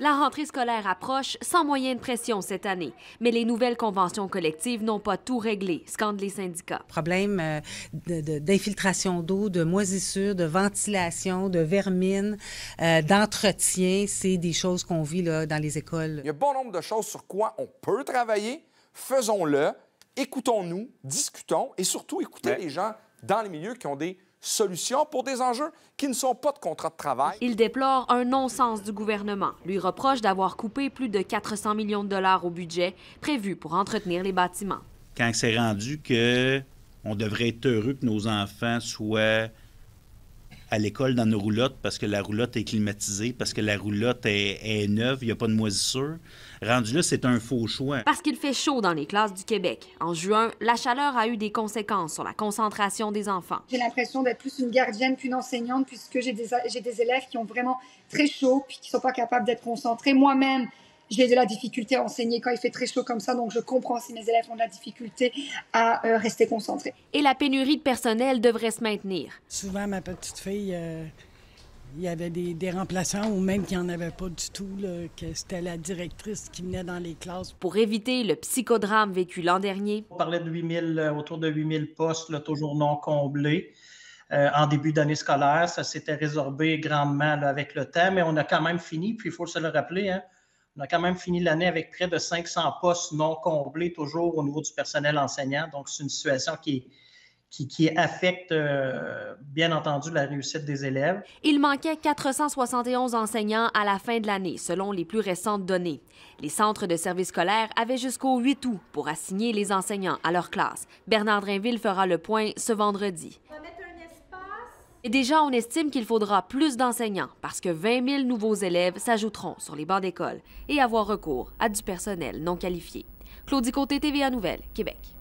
La rentrée scolaire approche sans moyen de pression cette année, mais les nouvelles conventions collectives n'ont pas tout réglé, scandent les syndicats. Problème euh, d'infiltration d'eau, de moisissure, de ventilation, de vermine, euh, d'entretien, c'est des choses qu'on vit là, dans les écoles. Il y a bon nombre de choses sur quoi on peut travailler, faisons-le, écoutons-nous, discutons et surtout écoutez les gens dans les milieux qui ont des solutions pour des enjeux qui ne sont pas de contrat de travail. Il déplore un non-sens du gouvernement, lui reproche d'avoir coupé plus de 400 millions de dollars au budget prévu pour entretenir les bâtiments. Quand c'est rendu que on devrait être heureux que nos enfants soient à l'école dans nos roulottes parce que la roulotte est climatisée, parce que la roulotte est, neuve, il n'y a pas de moisissure. Rendu là, c'est un faux choix. Parce qu'il fait chaud dans les classes du Québec. En juin, la chaleur a eu des conséquences sur la concentration des enfants. J'ai l'impression d'être plus une gardienne qu'une enseignante puisque j'ai des, des, élèves qui ont vraiment très chaud puis qui ne sont pas capables d'être concentrés. Moi-même, j'ai de la difficulté à enseigner quand il fait très chaud comme ça, donc je comprends si mes élèves ont de la difficulté à euh, rester concentrés. Et la pénurie de personnel devrait se maintenir. Souvent, ma petite fille, euh, il y avait des, remplaçants ou même qu'il n'y en avait pas du tout, que c'était la directrice qui venait dans les classes. Pour éviter le psychodrame vécu l'an dernier. On parlait de 8000, euh, autour de 8000 postes toujours non comblés. en début d'année scolaire. Ça s'était résorbé grandement avec le temps, mais on a quand même fini. Puis il faut se le rappeler, hein. On a quand même fini l'année avec près de 500 postes non comblés toujours au niveau du personnel enseignant. Donc, c'est une situation qui qui, qui, affecte euh, bien entendu la réussite des élèves. Il manquait 471 enseignants à la fin de l'année, selon les plus récentes données. Les centres de services scolaires avaient jusqu'au 8 août pour assigner les enseignants à leur classe. Bernard Drinville fera le point ce vendredi. Et déjà, on estime qu'il faudra plus d'enseignants parce que 20 000 nouveaux élèves s'ajouteront sur les bancs d'école et avoir recours à du personnel non qualifié. Claudie Côté, TVA Nouvelle, Québec.